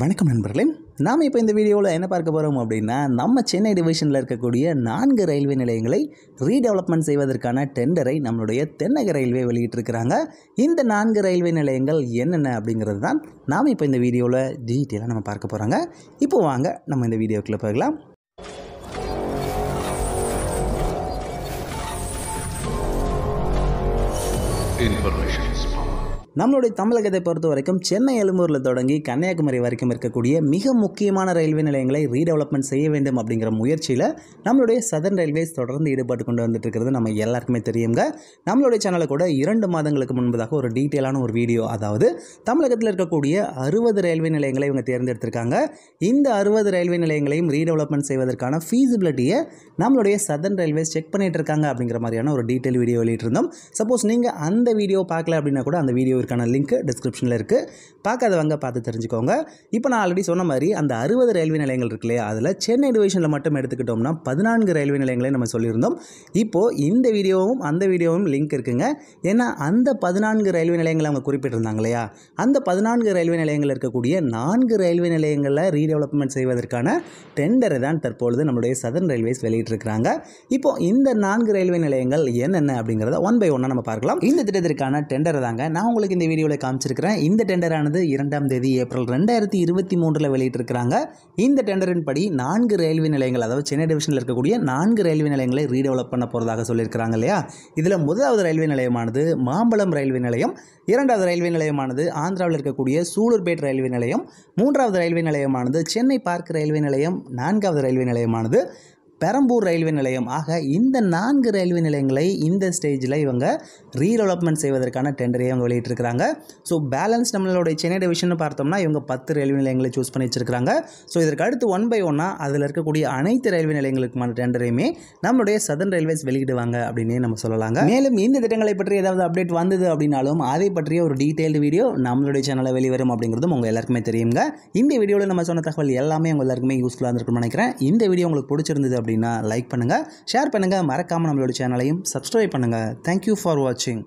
வணக்கம் நண்பர்களே நாம் இப்போ இந்த வீடியோவில் என்ன பார்க்க போகிறோம் அப்படின்னா நம்ம சென்னை டிவிஷனில் இருக்கக்கூடிய நான்கு ரயில்வே நிலையங்களை ரீடெவலப்மெண்ட் செய்வதற்கான டெண்டரை நம்மளுடைய தென்னக ரயில்வே வெளியிட்டிருக்கிறாங்க இந்த நான்கு ரயில்வே நிலையங்கள் என்னென்ன அப்படிங்கிறது தான் நாம் இப்போ இந்த வீடியோவில் டீட்டெயிலாக நம்ம பார்க்க போகிறாங்க இப்போ வாங்க நம்ம இந்த வீடியோக்குள்ளே பார்க்கலாம் இன்ஃபர்மேஷன் நம்மளுடைய தமிழகத்தை பொறுத்த வரைக்கும் சென்னை எழும்பூரில் தொடங்கி கன்னியாகுமரி வரைக்கும் இருக்கக்கூடிய மிக முக்கியமான ரயில்வே நிலையங்களை ரீடெவலப்மெண்ட் செய்ய வேண்டும் அப்படிங்கிற முயற்சியில் நம்மளுடைய சதர்ன் ரயில்வேஸ் தொடர்ந்து ஈடுபட்டு கொண்டு வந்துட்டு இருக்கிறது நம்ம எல்லாருக்குமே தெரியுங்க நம்மளுடைய சேனலை கூட இரண்டு மாதங்களுக்கு முன்பதாக ஒரு டீட்டெயிலான ஒரு வீடியோ அதாவது தமிழகத்தில் இருக்கக்கூடிய அறுபது ரயில்வே நிலையங்களை இவங்க தேர்ந்தெடுத்திருக்காங்க இந்த அறுபது ரயில்வே நிலையங்களையும் ரீடெவலப்மெண்ட் செய்வதற்கான ஃபீஸிபிலிட்டியை நம்மளுடைய சதர்ன் ரயில்வேஸ் செக் பண்ணிட்டு இருக்காங்க அப்படிங்கிற மாதிரியான ஒரு டீட்டெயில் வீடியோ வெளியிட்டிருந்தோம் சப்போஸ் நீங்கள் அந்த வீடியோ பார்க்கல அப்படின்னா கூட அந்த வீடியோ இதற்கான லிங்க் டிஸ்கிரிப்ஷனில் இருக்குது பார்க்காதவங்க பார்த்து தெரிஞ்சுக்கோங்க இப்போ நான் ஆல்ரெடி சொன்ன மாதிரி அந்த அறுபது ரயில்வே நிலையங்கள் இருக்கு அதில் சென்னை டிவிஷனில் மட்டும் எடுத்துக்கிட்டோம்னா பதினான்கு ரயில்வே நிலையங்களை நம்ம சொல்லியிருந்தோம் இப்போது இந்த வீடியோவும் அந்த வீடியோவும் லிங்க் இருக்குங்க ஏன்னா அந்த பதினான்கு ரயில்வே நிலையங்களை அவங்க குறிப்பிட்டிருந்தாங்க இல்லையா அந்த பதினான்கு ரயில்வே நிலையங்கள் இருக்கக்கூடிய நான்கு ரயில்வே நிலையங்களில் ரீடெவலப்மெண்ட் செய்வதற்கான டெண்டரை தான் தற்பொழுது நம்மளுடைய சதன் ரயில்வேஸ் வெளியிட்டிருக்கிறாங்க இப்போ இந்த நான்கு ரயில்வே நிலையங்கள் என்னென்ன அப்படிங்கிறத ஒன் பை ஒன்னாக நம்ம பார்க்கலாம் இந்த திட்டத்திற்கான டெண்டரை தாங்க நான் உங்களுக்கு உங்களுக்கு இந்த வீடியோவில் காமிச்சிருக்கிறேன் இந்த டெண்டரானது இரண்டாம் தேதி ஏப்ரல் ரெண்டாயிரத்தி இருபத்தி மூன்றில் வெளியிட்டிருக்கிறாங்க இந்த டெண்டரின் படி நான்கு ரயில்வே நிலையங்கள் அதாவது சென்னை டிவிஷனில் இருக்கக்கூடிய நான்கு ரயில்வே நிலையங்களை ரீடெவலப் பண்ண போகிறதாக சொல்லியிருக்கிறாங்க இல்லையா இதில் முதலாவது ரயில்வே நிலையமானது மாம்பழம் ரயில்வே நிலையம் இரண்டாவது ரயில்வே நிலையமானது ஆந்திராவில் இருக்கக்கூடிய சூலூர்பேட் ரயில்வே நிலையம் மூன்றாவது ரயில்வே நிலையமானது சென்னை பார்க் ரயில்வே நிலையம் நான்காவது ரயில்வே நிலையமானது பெரம்பூர் ரயில்வே நிலையம் ஆக இந்த நான்கு ரயில்வே நிலையங்களை இந்த ஸ்டேஜில் இவங்க ரீடெவலப்மெண்ட் செய்வதற்கான டெண்டரையும் அவங்க வெளியிட்டிருக்கிறாங்க ஸோ பேலன்ஸ் நம்மளுடைய சென்னை டிவிஷன் பார்த்தோம்னா இவங்க பத்து ரயில்வே நிலையங்களை சூஸ் பண்ணி வச்சிருக்காங்க ஸோ இதற்கு அடுத்து ஒன் பை ஒன்னாக அதில் இருக்கக்கூடிய அனைத்து ரயில்வே நிலையங்களுக்குமான டெண்டரையுமே நம்மளுடைய சதன் ரயில்வேஸ் வெளியிடுவாங்க அப்படின்னே நம்ம சொல்லலாங்க மேலும் இந்த திட்டங்களை பற்றி ஏதாவது அப்டேட் வந்தது அப்படின்னாலும் அதை பற்றிய ஒரு டீட்டெயில்டு வீடியோ நம்மளுடைய சேனலில் வெளிவரும் அப்படிங்கிறதும் உங்கள் எல்லாருக்குமே தெரியுங்க இந்த வீடியோவில் நம்ம சொன்ன தகவல் எல்லாமே உங்கள் எல்லாருக்குமே யூஸ்ஃபுல்லாக இருந்திருக்கும்னு நினைக்கிறேன் இந்த வீடியோ உங்களுக்கு பிடிச்சிருந்தது அப்படி அப்படின்னா லைக் பண்ணுங்கள் ஷேர் பண்ணுங்கள் மறக்காமல் நம்மளோட சேனலையும் சப்ஸ்கிரைப் பண்ணுங்கள் தேங்க்யூ ஃபார் வாட்சிங்